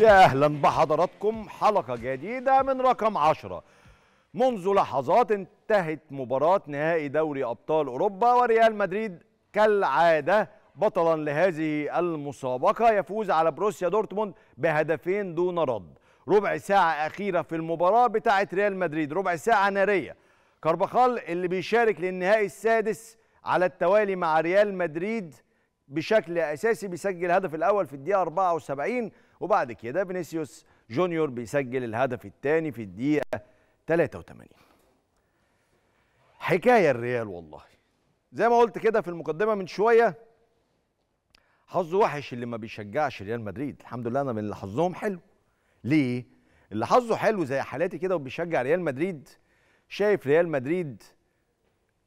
يا أهلا بحضراتكم حلقة جديدة من رقم عشرة منذ لحظات انتهت مباراة نهائي دوري أبطال أوروبا وريال مدريد كالعادة بطلا لهذه المسابقة يفوز على بروسيا دورتموند بهدفين دون رد ربع ساعة أخيرة في المباراة بتاعة ريال مدريد ربع ساعة نارية كارباخال اللي بيشارك للنهائي السادس على التوالي مع ريال مدريد بشكل أساسي بيسجل الهدف الأول في الدقيقة 74 وبعد كده فينيسيوس جونيور بيسجل الهدف الثاني في الدقيقة 83 حكاية الريال والله زي ما قلت كده في المقدمة من شوية حظه وحش اللي ما بيشجعش ريال مدريد الحمد لله أنا من اللي حظهم حلو ليه؟ اللي حظه حلو زي حالاتي كده وبيشجع ريال مدريد شايف ريال مدريد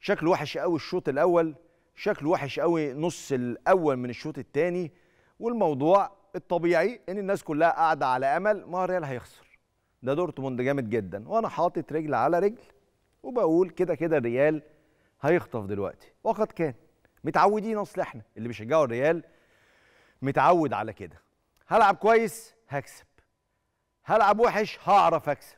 شكله وحش قوي الشوط الأول شكله وحش قوي نص الأول من الشوط الثاني والموضوع الطبيعي ان الناس كلها قاعده على امل ما الريال هيخسر ده دورتموند جامد جدا وانا حاطط رجل على رجل وبقول كده كده الريال هيخطف دلوقتي وقد كان متعودين اصل احنا اللي بيشجعوا الريال متعود على كده هلعب كويس هكسب هلعب وحش هعرف اكسب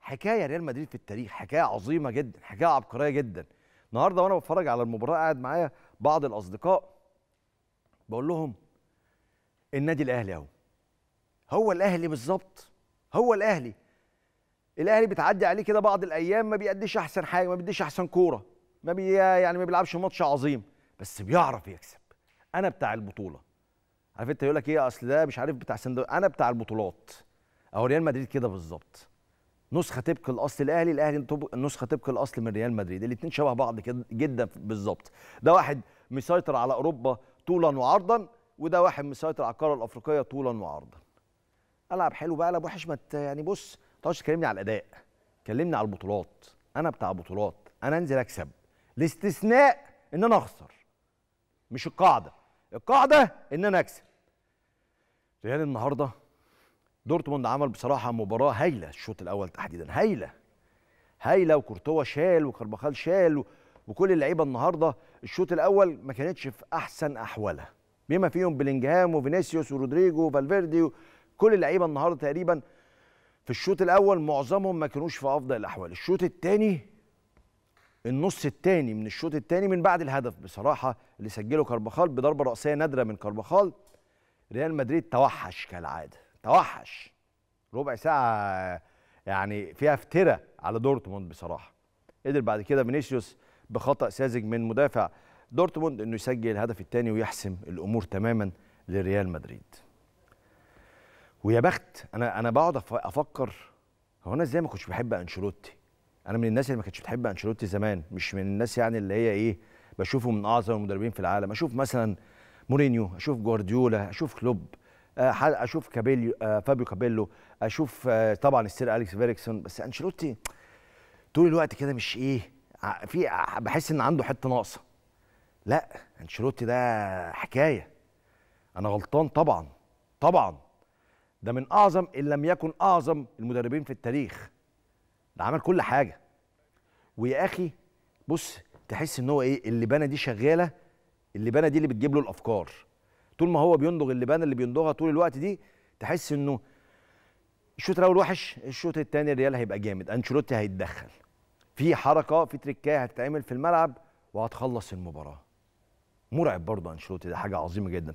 حكايه ريال مدريد في التاريخ حكايه عظيمه جدا حكايه عبقريه جدا النهارده وانا بتفرج على المباراه قاعد معايا بعض الاصدقاء بقول لهم النادي الاهلي اهو هو الاهلي بالظبط هو الاهلي الاهلي بتعدي عليه كده بعض الايام ما بيأديش احسن حاجه ما بيديش احسن كوره ما بي يعني ما بيلعبش ماتش عظيم بس بيعرف يكسب انا بتاع البطوله عارف انت يقول لك ايه اصل ده مش عارف بتاع سندو انا بتاع البطولات اهو ريال مدريد كده بالظبط نسخه طبق الاصل الاهلي الاهلي نسخه طبق الاصل من ريال مدريد الاثنين شبه بعض كده جدا بالظبط ده واحد مسيطر على اوروبا طولا وعرضا وده واحد مسيطر على القاره الافريقيه طولا وعرضا العب حلو بقى العب وحش ما يعني بص ما تقعدش تكلمني على الاداء كلمني على البطولات انا بتاع بطولات انا انزل اكسب الاستثناء ان انا اخسر مش القاعده القاعده ان انا اكسب ريال النهارده دورتموند عمل بصراحه مباراه هايله الشوط الاول تحديدا هايله هايله وكورتوا شال وكربخال شال وكل اللعيبه النهارده الشوط الاول ما كانتش في احسن احوالها بما فيهم بلينجهام وفينيسيوس ورودريجو وفالفيردي كل اللعيبه النهارده تقريبا في الشوط الاول معظمهم ما كانوش في افضل الاحوال الشوط الثاني النص الثاني من الشوط الثاني من بعد الهدف بصراحه اللي سجله كارباخال بضربه راسيه نادره من كارباخال ريال مدريد توحش كالعاده توحش ربع ساعه يعني فيها افتراء على دورتموند بصراحه قدر بعد كده فينيسيوس بخطا ساذج من مدافع دورتموند انه يسجل الهدف الثاني ويحسم الامور تماما لريال مدريد ويا بخت انا انا بقعد افكر هو انا ازاي ما كنتش بحب انشيلوتي انا من الناس اللي ما كانتش بتحب انشيلوتي زمان مش من الناس يعني اللي هي ايه بشوفه من اعظم المدربين في العالم اشوف مثلا مورينيو اشوف جوارديولا اشوف كلوب آه، اشوف كابيليو آه، فابيو كابيلو اشوف آه، طبعا السير اليكس فيريكسون بس انشيلوتي طول الوقت كده مش ايه في بحس ان عنده حته ناقصه لا انشيلوتي ده حكايه انا غلطان طبعا طبعا ده من اعظم ان لم يكن اعظم المدربين في التاريخ ده عمل كل حاجه ويا اخي بص تحس ان هو ايه اللبانه دي شغاله اللبانه دي اللي بتجيب له الافكار طول ما هو بيندغ اللبانه اللي بيندغها طول الوقت دي تحس انه الشوط الاول وحش الشوط الثاني الريال هيبقى جامد انشيلوتي هيتدخل في حركه في تريكايه هتتعمل في الملعب وهتخلص المباراه مرعب برضه انشلوتي ده حاجه عظيمه جدا